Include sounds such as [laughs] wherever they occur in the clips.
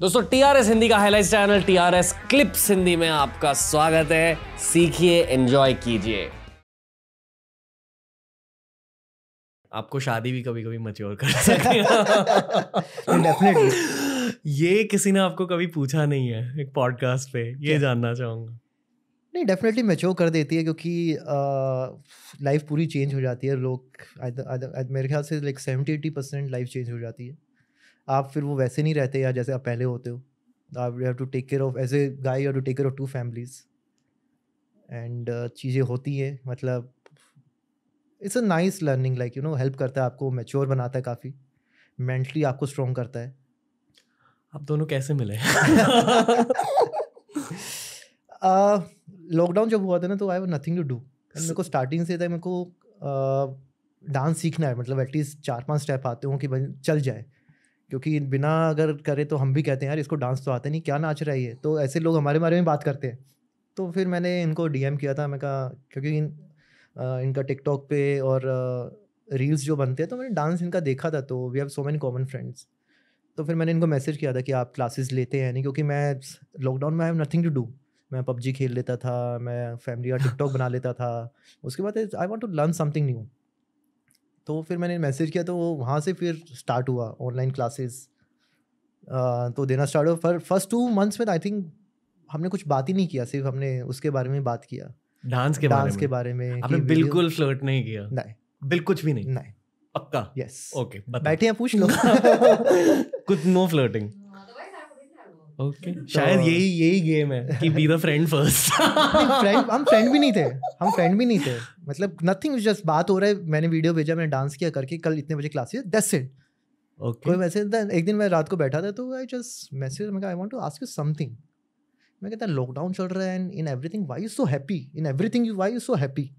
दोस्तों टीआरएस हिंदी का highlight channel TRS clips Hindi में आपका स्वागत है सीखिए एंजॉय कीजिए आपको शादी भी कभी कभी मच्योर कर सकती है डेफिनेटली [laughs] ये किसी ने आपको कभी पूछा नहीं है एक पॉडकास्ट पे ये क्या? जानना चाहूंगा नहीं डेफिनेटली मैच्योर कर देती है क्योंकि लाइफ पूरी चेंज हो जाती है लोग मेरे ख्याल से like seventy eighty percent life change हो जाती है आप फिर वो वैसे नहीं रहते या जैसे आप पहले होते हो आप have to take care of as a guy you to take care of two families and चीज़ें होती हैं मतलब it's a nice learning like you know help करता है आपको मेच्योर बनाता है काफ़ी मेंटली आपको स्ट्रॉन्ग करता है आप दोनों कैसे मिले लॉकडाउन [laughs] uh, जब हुआ था ना तो आई वो नथिंग टू डू मेरे को स्टार्टिंग से था मेरे को डांस uh, सीखना है मतलब एटलीस्ट चार पांच स्टेप आते हो कि चल जाए क्योंकि बिना अगर करे तो हम भी कहते हैं यार इसको डांस तो आता नहीं क्या नाच रहा है ये तो ऐसे लोग हमारे बारे में बात करते हैं तो फिर मैंने इनको डीएम किया था मैं कहा क्योंकि इन, इनका टिकटॉक पे और रील्स जो बनते हैं तो मैंने डांस इनका देखा था तो we have so many common friends तो फिर मैंने इनको मैसेज किया था कि आप क्लासेस लेते हैं नहीं क्योंकि मैं लॉकडाउन में I have nothing to do मैं पबजी खेल लेता था मैं फैमिली का टिकटॉक बना लेता था उसके बाद I want to learn something new तो फिर मैंने मैसेज किया तो वहाँ से फिर स्टार्ट हुआ ऑनलाइन क्लासेस तो देना स्टार्ट हुआ फिर फर्स्ट टू मंथ्स में आई तो थिंक हमने कुछ बात ही नहीं किया सिर्फ हमने उसके बारे में बात किया डांस के डांस के बारे में आपने बिल्कुल फ्लर्ट नहीं किया नहीं बिल्कुल कुछ भी नहीं नहीं पक्का यस ओके बैठे हैं पूछ लो [laughs] कुछ नो फ्लर्टिंग ओके शायद तो- यही यही गेम है कि be the friend first friend हम फ्रेंड भी नहीं थे हम फ्रेंड भी नहीं थे मतलब नथिंग जस्ट बात हो रहा है मैंने वीडियो भेजा मैंने डांस किया करके कल इतने बजे क्लासेस दैट्स इट ओके कोई मैसेज एक दिन मैं रात को बैठा था तो आई जस्ट मैसेज मैं I want to ask you something मैं कहता लॉकडाउन चल रहा है and in everything why you so happy in everything you why you so happy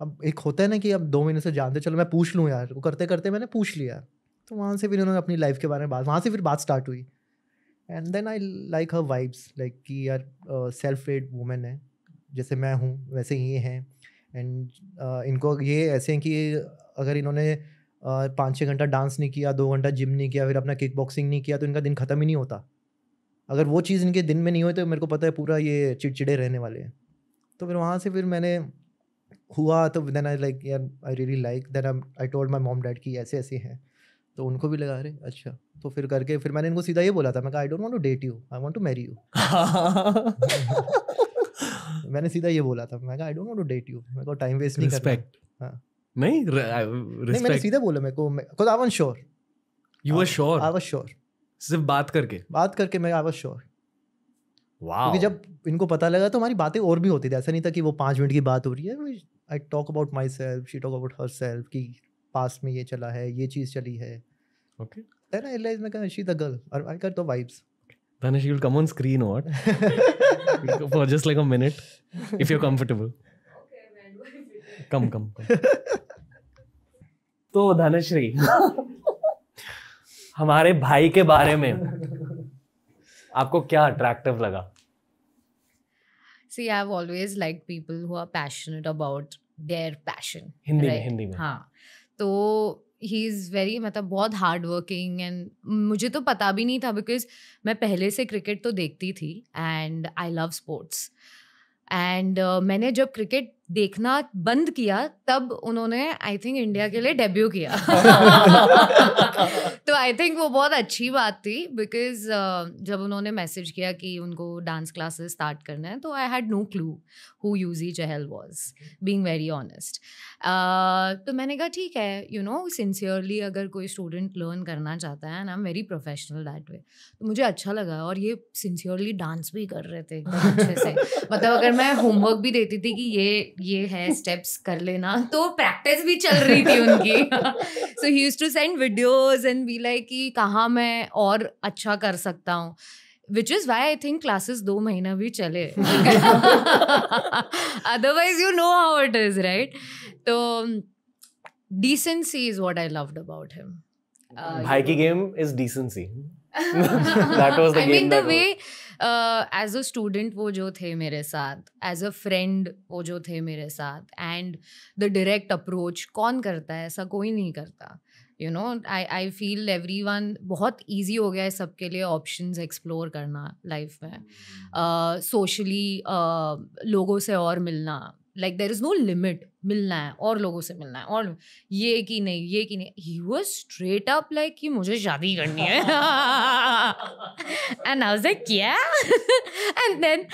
अब एक होता है ना कि अब दो महीने से जानते चलो मैं पूछ लूँ यार वो करते करते मैंने पूछ लिया तो वहाँ से फिर उन्होंने अपनी लाइफ के बारे में बात वहाँ से फिर बात स्टार्ट हुई and then I like her vibes like कि यार सेल्फ एड वुमेन है जैसे मैं हूँ वैसे ये हैं एंड uh, इनको ये ऐसे हैं कि अगर इन्होंने uh, पाँच छः घंटा डांस नहीं किया दो घंटा जिम नहीं किया फिर अपना किक बॉक्सिंग नहीं किया तो इनका दिन ख़त्म ही नहीं होता अगर वो चीज़ इनके दिन में नहीं हुई तो मेरे को पता है पूरा ये चिड़चिड़े रहने वाले हैं तो फिर वहाँ से फिर मैंने हुआ तो then I like I really like then I told my mom dad कि ऐसे ऐसे हैं तो उनको भी लगा रहे अच्छा तो फिर करके फिर मैंने इनको सीधा ये बोला था मैं I don't want to date you I want to marry you मैंने सीधा ये बोला था मैं I don't want to date you मेरे को टाइम वेस्ट नहीं रिस्पेक्ट हां नहीं रिस्पेक्ट नहीं मैंने सीधा बोला मेरे को खुद I was sure you were sure I was sure सिर्फ बात करके बात करके मैं आई वाज श्योर वाओ क्योंकि जब इनको पता लगा तो हमारी बातें और भी होती थी ऐसा नहीं था कि वो 5 मिनट की बात हो रही है I talk about myself she talk about herself कि पास में ये चला है ये चीज़ चली है Okay. Then I realized like, she's the girl. Or I got the vibes. Then she will come on screen or what? For just like a minute, if you're comfortable. Okay, come, come, come. तो धनश्री हमारे भाई के बारे में आपको क्या attractive लगा see I have always like people who are passionate about their passion Hindi में हिंदी में हाँ तो ही इज़ वेरी मतलब बहुत हार्ड वर्किंग एंड मुझे तो पता भी नहीं था बिकॉज मैं पहले से क्रिकेट तो देखती थी and I love sports and मैंने जब क्रिकेट देखना बंद किया तब उन्होंने आई थिंक इंडिया के लिए डेब्यू किया [laughs] तो आई थिंक वो बहुत अच्छी बात थी बिकॉज uh, जब उन्होंने मैसेज किया कि उनको डांस क्लासेस स्टार्ट करना है तो I had no clue who Yuzi Chahal was being very honest तो मैंने कहा ठीक है यू नो सिंसियरली अगर कोई स्टूडेंट लर्न करना चाहता है and I am very professional that way तो मुझे अच्छा लगा और ये सिंसियरली डांस भी कर रहे थे अच्छे से मतलब अगर मैं होमवर्क भी देती थी कि ये ये है स्टेप्स कर लेना तो प्रैक्टिस भी चल रही थी उनकी so he use to send videos and be like कि कहाँ मैं और अच्छा कर सकता हूँ which is why I think classes दो महीना भी चले otherwise you know how it is right तो decency is what I loved about him भाई की game is decency that was the game I game. As a student वो जो थे मेरे साथ एज अ फ्रेंड वो जो थे मेरे साथ एंड द डायरेक्ट अप्रोच कौन करता है ऐसा कोई नहीं करता you know I I feel everyone बहुत ईजी हो गया है सबके लिए ऑप्शन एक्सप्लोर करना लाइफ में सोशली hmm. uh, uh, लोगों से और मिलना like there is no limit मिलना है और लोगों से मिलना है और ये कि नहीं ये कि नहीं ही वो स्ट्रेट अप लाइक कि मुझे शादी करनी है एंड आई लाइक क्या and then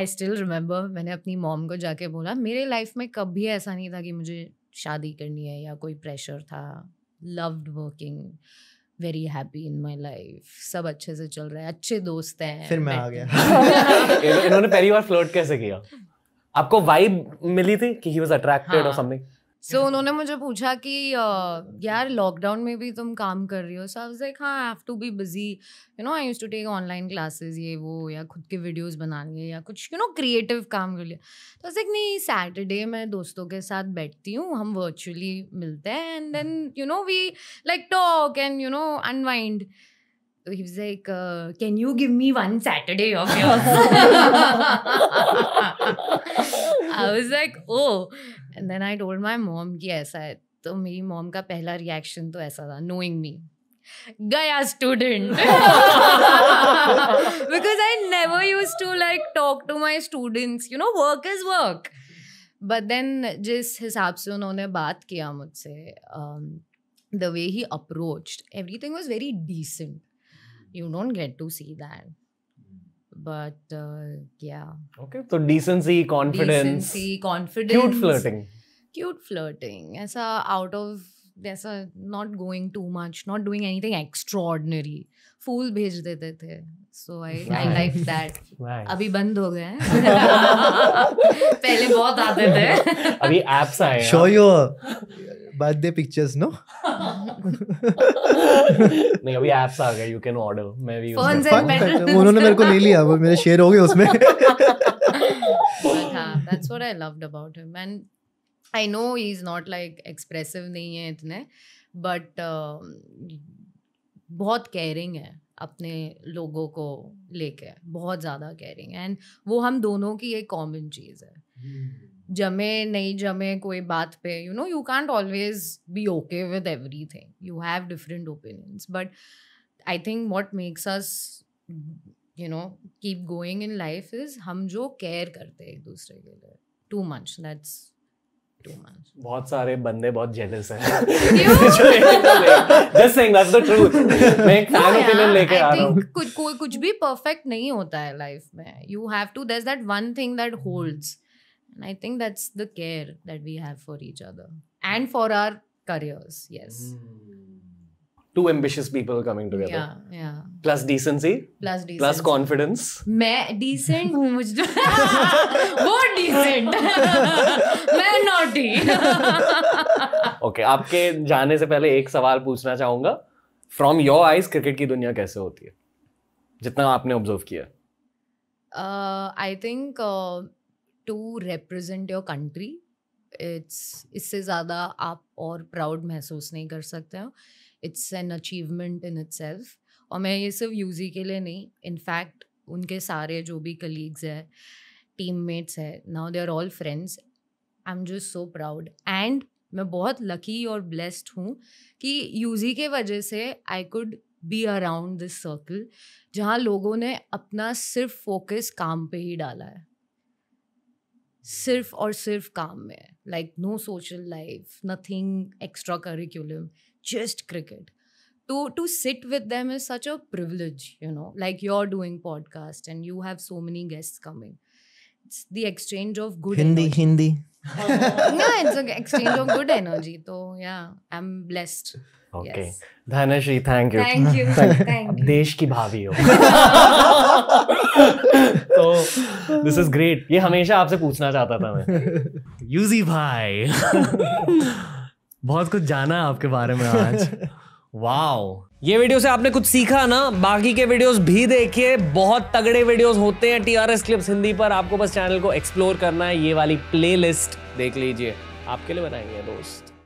I still remember मैंने अपनी मॉम को जाके बोला मेरे लाइफ में कभी ऐसा नहीं था कि मुझे शादी करनी है या कोई प्रेशर था loved working very happy in my life सब अच्छे से चल रहा है अच्छे दोस्त हैं फिर मैं आ गया [laughs] इन्होंने पहली बार फ्लोट कैसे किया आपको वाइब मिली थी कि ही वाज अट्रैक्टेड और समथिंग सो उन्होंने मुझे पूछा कि यार लॉकडाउन में भी तुम काम कर रही हो so I like I have to be busy you know I used to take online classes ये वो या खुद के वीडियोस बनाने या कुछ यू नो क्रिएटिव काम कर लिया तो लाइक नहीं सैटरडे मैं दोस्तों के साथ बैठती हूँ हम वर्चुअली मिलते हैं and then you know we like talk and you know unwind he was like, uh, "Can you give me one Saturday of [laughs] yours?" I was like, "Oh," and then I told my mom कि ऐसा है तो मेरी mom का पहला reaction तो ऐसा था नोइंग मी गया student because I never use to like talk to my students you know work is work but then जिस हिसाब से उन्होंने बात किया मुझसे the way he approach everything was very decent you don't get to see that but uh, yeah okay so decency confidence decency confidence cute flirting cute flirting as a out of there's a not going too much not doing anything extraordinary फूल भेज देते थे सो आई I like that अभी बंद हो गए हैं पहले बहुत आते थे अभी एप्स आए show your birthday pictures no नहीं अभी ऐप्स आ गए यू कैन ऑर्डर मैं भी उन्होंने मेरे को ले लिया वो मेरे शेयर हो गए उसमें that's what I loved about him and I know he is not like expressive नहीं है इतने बट um, बहुत केयरिंग है अपने लोगों को लेके बहुत ज़्यादा केयरिंग एंड वो हम दोनों की एक कॉमन चीज़ है hmm. जमे नहीं जमे कोई बात पे you know you can't always be okay with everything you have different opinions but I think what makes us you know keep going in life is हम जो केयर करते हैं एक दूसरे के लिए टू मच दैट्स बहुत सारे बंदे बहुत जेलस हैं [laughs] कुछ कुछ भी परफेक्ट नहीं होता है लाइफ में you have to that one thing that holds And I think that's the care that we have for each other and for our careers. Yes. Mm. Two ambitious people coming together. Yeah, yeah. Plus decency. Plus decency. Plus confidence. main decent हूँ मुझ वो decent main naughty. okay, आपके जाने से पहले एक सवाल पूछना चाहूँगा. From your eyes, क्रिकेट की दुनिया कैसे होती है? जितना आपने ऑब्जर्व किया. I think to represent your country it's इससे ज़्यादा आप और प्राउड महसूस नहीं कर सकते हो it's an achievement in itself और मैं ये सिर्फ जी के लिए नहीं इनफैक्ट उनके सारे जो भी कलीग्स हैं टीम मेट्स है now they are all friends I am just so proud and मैं बहुत लकी और ब्लेस्ड हूँ कि जी के वजह से I could be around this circle जहाँ लोगों ने अपना सिर्फ फोकस काम पे ही डाला है सिर्फ और सिर्फ काम में like no social life nothing extracurricular just cricket तो to sit with them is such a privilege you know like you are doing podcast and you have so many guest coming it's the exchange of good Hindi, energy. Hindi. yeah, it's an exchange of good energy. So yeah, I'm blessed. Okay Dhanashree thank you thank you thank देश की भाभी हो तो this is great ये हमेशा आपसे पूछना चाहता था मैं यूजी भाई बहुत कुछ जाना आपके बारे में आज वाओ ये वीडियो से आपने कुछ सीखा ना बाकी के वीडियोस भी देखिए बहुत तगड़े वीडियोस होते हैं टीआरएस क्लिप्स हिंदी पर आपको बस चैनल को एक्सप्लोर करना है ये वाली प्लेलिस्ट देख लीजिए आपके लिए बनाएंगे दोस्त